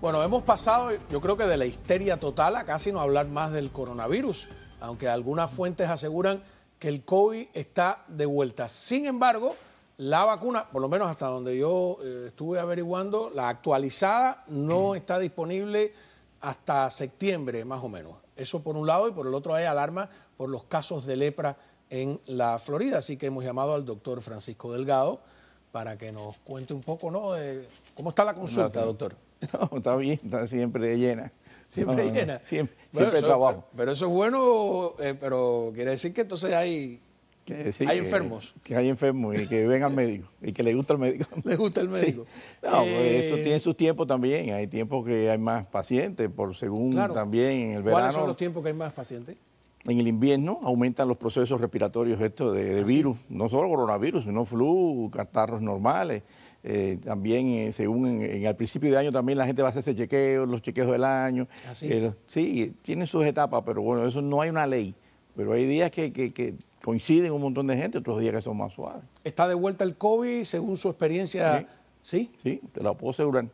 Bueno, hemos pasado, yo creo que de la histeria total a casi no hablar más del coronavirus, aunque algunas fuentes aseguran que el COVID está de vuelta. Sin embargo, la vacuna, por lo menos hasta donde yo eh, estuve averiguando, la actualizada no mm. está disponible hasta septiembre, más o menos. Eso por un lado y por el otro hay alarma por los casos de lepra en la Florida. Así que hemos llamado al doctor Francisco Delgado para que nos cuente un poco ¿no? cómo está la consulta, doctor. No, está bien, está siempre llena. Siempre llena. siempre, trabajo. Pero eso es bueno, eh, pero quiere decir que entonces hay, hay enfermos. Que, hay enfermos y que ven al médico y que le gusta el médico. Le gusta el médico. No, pues, eso eh, tiene sus tiempos también. Hay tiempos que hay más pacientes, por según también en el verano. ¿Cuáles son los tiempos que hay más pacientes? En el invierno aumentan los procesos respiratorios estos de, ah, virus, no solo coronavirus, sino flu, catarros normales. Eh, también, eh, según en, al principio de año, también la gente va a hacer ese chequeo, los chequeos del año. ¿Así? Ah, sí, tienen sus etapas, pero bueno, eso no hay una ley. Pero hay días que, que, coinciden un montón de gente, otros días que son más suaves. ¿Está de vuelta el COVID según su experiencia? Sí. Sí, te lo puedo asegurar.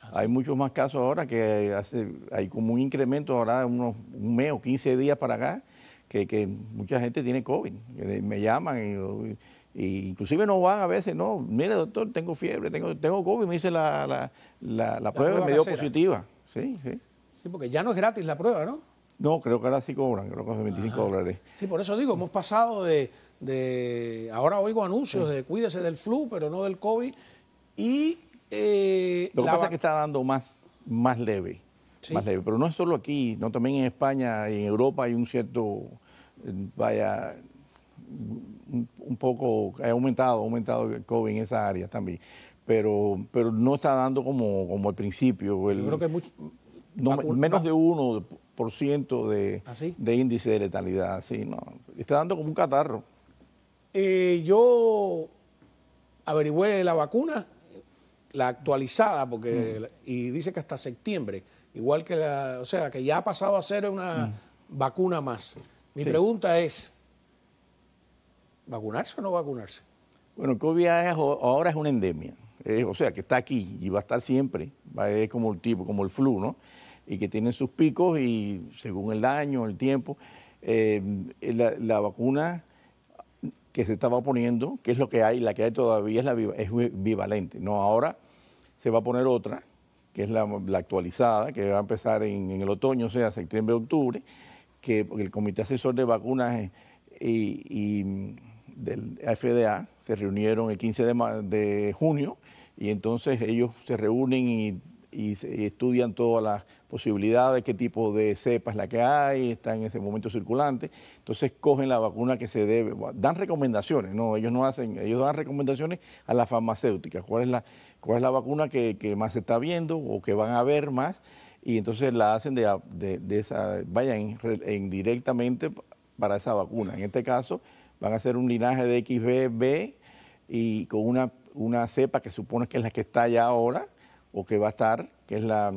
Ah, hay muchos más casos ahora que hace, hay como un incremento ahora de unos un mes o 15 días para acá que, que mucha gente tiene COVID. Eh, me llaman y inclusive no van a veces, no, mire doctor, tengo fiebre, tengo, tengo COVID, me hice la, prueba, y me dio positiva. Sí, sí. Sí, porque ya no es gratis la prueba, ¿no? No, creo que ahora sí cobran, creo que son 25 dólares. Sí, por eso digo, hemos pasado de, ahora oigo anuncios de cuídese del flu, pero no del COVID, y... Eh, Lo que pasa es que está dando más, más leve, más leve, pero no es solo aquí, no también en España y en Europa hay un cierto, vaya, un poco, ha aumentado, aumentado el COVID en esa área también, pero, pero no está dando como, como al principio. creo que menos de 1% de, ¿Ah, de índice de letalidad, no, está dando como un catarro. Eh, yo averigüé la vacuna, la actualizada, porque mm. y dice que hasta septiembre, igual que la, o sea, que ya ha pasado a ser una mm. vacuna más. Mi pregunta es, ¿Vacunarse o no vacunarse? Bueno, COVID ahora es una endemia, o sea, que está aquí y va a estar siempre, es como el tipo, como el flu, ¿no? Y que tiene sus picos y según el año, el tiempo, eh, la, vacuna que se estaba poniendo, que es lo que hay, la que hay todavía es, la, bivalente. No, ahora se va a poner otra, que es la, actualizada, que va a empezar en, el otoño, o sea, septiembre, octubre, que el Comité Asesor de Vacunas eh, y del FDA se reunieron el 15 de, junio y entonces ellos se reúnen y, estudian todas las posibilidades, qué tipo de cepa es la que hay, está en ese momento circulante. Entonces cogen la vacuna que se debe, dan recomendaciones, no, ellos no hacen, ellos dan recomendaciones a la farmacéutica, cuál es la, cuál es la vacuna que, más se está viendo o que van a ver más y entonces la hacen de, esa, vayan directamente para esa vacuna. En este caso, van a hacer un linaje de XBB y con una, una cepa que supone que es la que está ya ahora o que va a estar, que es la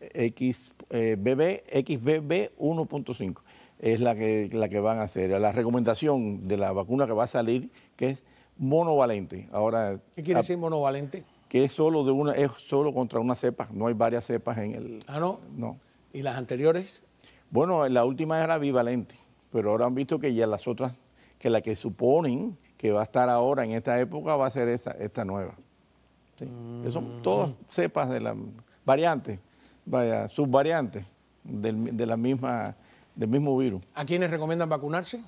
XBB, XBB 1.5, es la que, la que van a hacer. La recomendación de la vacuna que va a salir, que es monovalente. Ahora, ¿Qué quiere decir monovalente? Que es solo, de una, es solo contra una cepa, no hay varias cepas en el... Ah, no. No. ¿Y las anteriores? Bueno, la última era bivalente, pero ahora han visto que ya las otras que la que suponen que va a estar ahora en esta época va a ser esta, esta nueva. son mm. todas cepas de la variante, vaya, subvariantes del, de la misma, del mismo virus. ¿A quiénes recomiendan vacunarse?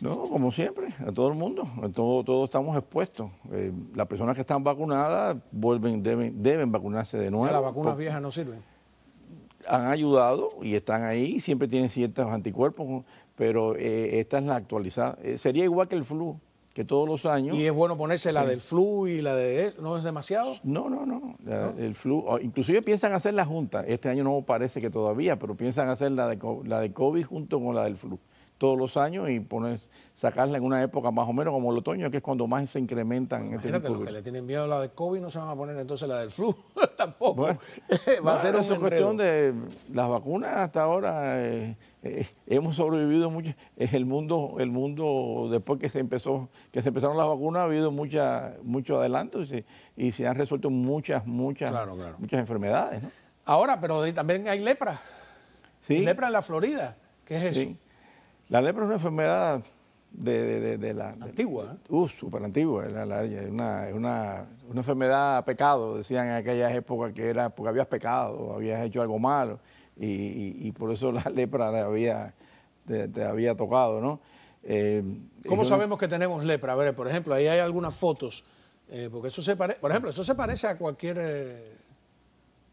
No, como siempre, a todo el mundo, todos estamos expuestos. Eh, las personas que están vacunadas vuelven, deben, vacunarse de nuevo. las vacunas viejas no sirven. Han ayudado y están ahí, siempre tienen ciertos anticuerpos, pero eh, esta es la actualizada. Eh, sería igual que el flu, que todos los años. ¿Y es bueno ponerse la del flu y la de... ¿No es demasiado? No, no, no. El flu, inclusive piensan hacer la junta. Este año no parece que todavía, pero piensan hacer la de, la de COVID junto con la del flu todos los años y poner, sacarla en una época más o menos como el otoño, que es cuando más se incrementan. Bueno, pues este imagínate, los que le tienen miedo la de COVID no se van a poner entonces la del flu tampoco. Va a ser una cuestión de las vacunas hasta ahora. Eh, eh, hemos sobrevivido mucho. Es el mundo, el mundo después que se empezó, que se empezaron las vacunas, ha habido mucha, mucho adelanto y se, han resuelto muchas, muchas, muchas enfermedades. Ahora, pero también hay lepra. Sí. Lepra en la Florida. ¿Qué es eso? La lepra es una enfermedad de, la... Antigua. Uy, ¿eh? Uh, súper antigua. Es una, enfermedad a pecado, decían en aquellas épocas que era porque habías pecado, habías hecho algo malo y, por eso la lepra te había, te, había tocado, ¿no? Eh, ¿Cómo sabemos que tenemos lepra? A ver, por ejemplo, ahí hay algunas fotos, eh, porque eso se parece, por ejemplo, eso se parece a cualquier...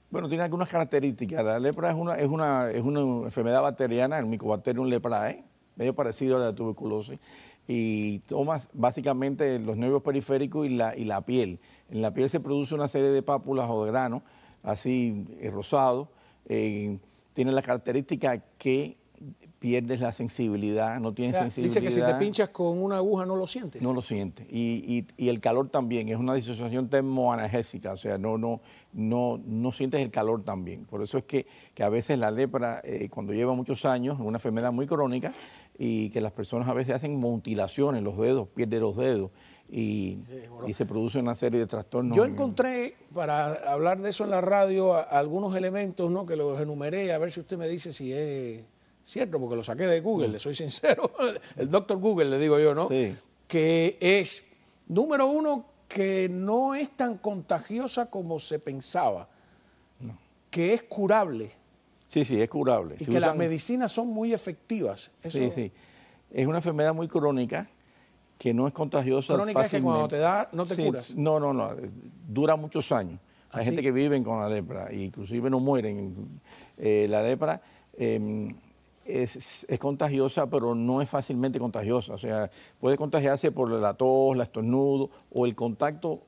Bueno, tiene algunas características. La lepra es una, es una, es una enfermedad bacteriana, el Mycobacterium leprae, medio parecido a la tuberculosis, y toma básicamente los nervios periféricos y la, piel. En la piel se produce una serie de pápulas o de granos, así eh, rosado, eh, tiene la característica que pierdes la sensibilidad, no tienes sensibilidad. Dice que si te pinchas con una aguja no lo sientes. No lo sientes. Y, el calor también, es una disociación termoanagésica, o sea, no, no, no, no sientes el calor también. Por eso es que, a veces la lepra, eh, cuando lleva muchos años, es una enfermedad muy crónica y que las personas a veces hacen mutilaciones, los dedos, pierden los dedos. Y, se produce una serie de trastornos. Yo encontré, para hablar de eso en la radio, algunos elementos ¿no? que los enumeré, a ver si usted me dice si es ¿cierto? Porque lo saqué de Google, mm. le soy sincero, el doctor Google le digo yo, ¿no? Que es, número uno, que no es tan contagiosa como se pensaba, que es curable. Sí, sí, es curable. Y que las medicinas son muy efectivas. Sí, sí. Es una enfermedad muy crónica que no es contagiosa Crónica es que cuando te da, no te curas. No, no, no. Dura muchos años. Hay ah, gente que vive con la depra. inclusive no mueren. Eh, la depra... Em, es, contagiosa, pero no es fácilmente contagiosa. O sea, puede contagiarse por la tos, la estornudo o el contacto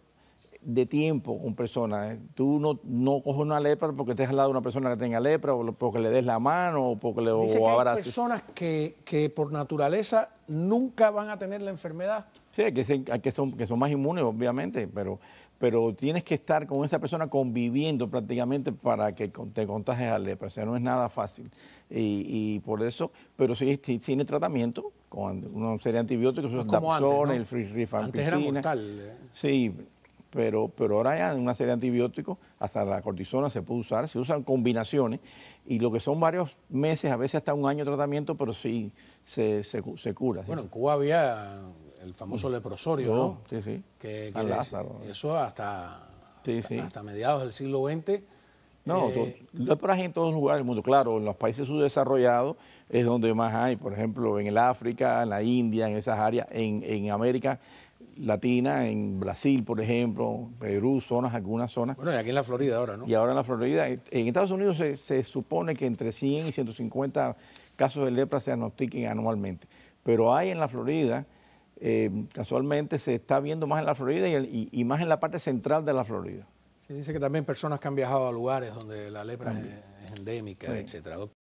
de tiempo con personas. Tú no, no coges una lepra porque estés al lado de una persona que tenga lepra o porque le des la mano o porque le Dice Hay personas que, por naturaleza nunca van a tener la enfermedad. Sí, que, que, son, que son más inmunes, obviamente, pero pero tienes que estar con esa persona conviviendo prácticamente para que te contagies a lepra. O sea, no es nada fácil. Y, por eso, pero sí, tiene tratamiento, con una serie de antibióticos, pues como el rifampicina. Antes era mortal. Eh. Sí, pero, pero ahora en una serie de antibióticos, hasta la cortisona se puede usar, se usan combinaciones, y lo que son varios meses, a veces hasta un año de tratamiento, pero sí se, se, cura. Bueno, en Cuba había el famoso leprosorio, ¿no? Sí, sí. Que, eso hasta, hasta, mediados del siglo XX. No, eh, lepras en todos los lugares del mundo. Claro, en los países subdesarrollados es donde más hay, por ejemplo, en el África, en la India, en esas áreas, en, en América Latina, en Brasil, por ejemplo, Perú, zonas, algunas zonas. Bueno, y aquí en la Florida ahora, ¿no? Y ahora en la Florida. En Estados Unidos se, se supone que entre 100 y 150 casos de lepra se diagnostiquen anualmente. Pero hay en la Florida eh, casualmente se está viendo más en la Florida y, más en la parte central de la Florida. Se dice que también personas que han viajado a lugares donde la lepra es, endémica, etc. etcétera.